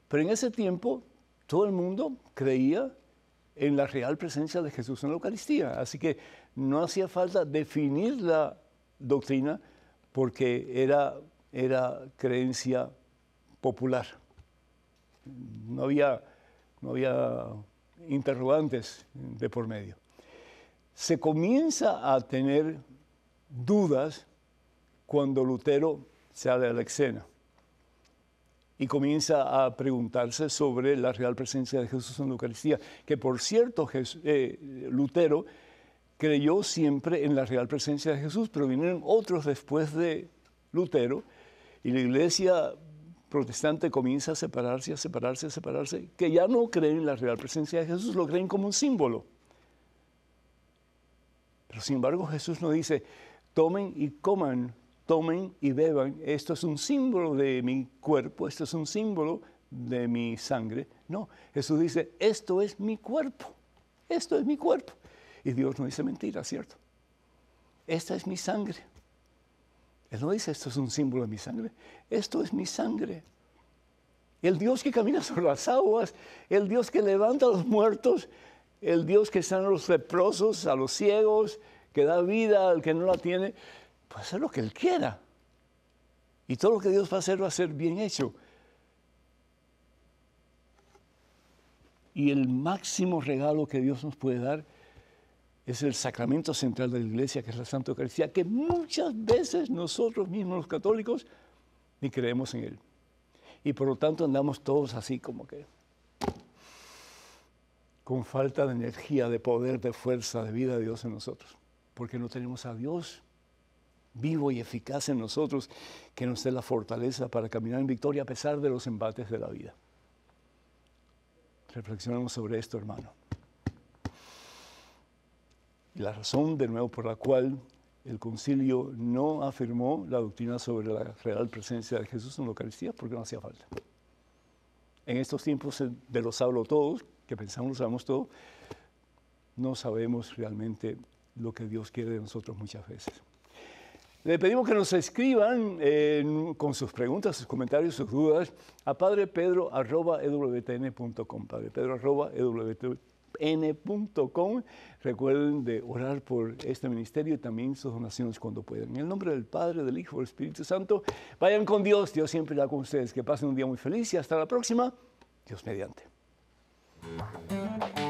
A: Pero en ese tiempo todo el mundo creía en la real presencia de Jesús en la Eucaristía. Así que no hacía falta definir la doctrina porque era, era creencia popular. No había, no había interrogantes de por medio se comienza a tener dudas cuando Lutero sale a la escena y comienza a preguntarse sobre la real presencia de Jesús en la Eucaristía, que por cierto eh, Lutero creyó siempre en la real presencia de Jesús, pero vinieron otros después de Lutero y la iglesia protestante comienza a separarse, a separarse, a separarse, que ya no creen en la real presencia de Jesús, lo creen como un símbolo sin embargo Jesús nos dice, tomen y coman, tomen y beban, esto es un símbolo de mi cuerpo, esto es un símbolo de mi sangre. No, Jesús dice, esto es mi cuerpo, esto es mi cuerpo. Y Dios no dice mentira, ¿cierto? Esta es mi sangre. Él no dice, esto es un símbolo de mi sangre, esto es mi sangre. El Dios que camina sobre las aguas, el Dios que levanta a los muertos, el Dios que sana a los leprosos, a los ciegos, que da vida al que no la tiene, puede hacer lo que Él quiera. Y todo lo que Dios va a hacer va a ser bien hecho. Y el máximo regalo que Dios nos puede dar es el sacramento central de la iglesia, que es la Santa Eucaristía, que muchas veces nosotros mismos los católicos ni creemos en él. Y por lo tanto andamos todos así como que con falta de energía, de poder, de fuerza, de vida de Dios en nosotros, porque no tenemos a Dios vivo y eficaz en nosotros que nos dé la fortaleza para caminar en victoria a pesar de los embates de la vida. Reflexionamos sobre esto, hermano. La razón, de nuevo, por la cual el concilio no afirmó la doctrina sobre la real presencia de Jesús en la Eucaristía, porque no hacía falta. En estos tiempos de los hablo todos, que pensamos lo sabemos todo, no sabemos realmente lo que Dios quiere de nosotros muchas veces. Le pedimos que nos escriban eh, con sus preguntas, sus comentarios, sus dudas a padrepedro.ewtn.com. Padrepedro.ewtn.com. Recuerden de orar por este ministerio y también sus donaciones cuando puedan. En el nombre del Padre, del Hijo, del Espíritu Santo, vayan con Dios. Dios siempre está con ustedes. Que pasen un día muy feliz y hasta la próxima. Dios mediante. うん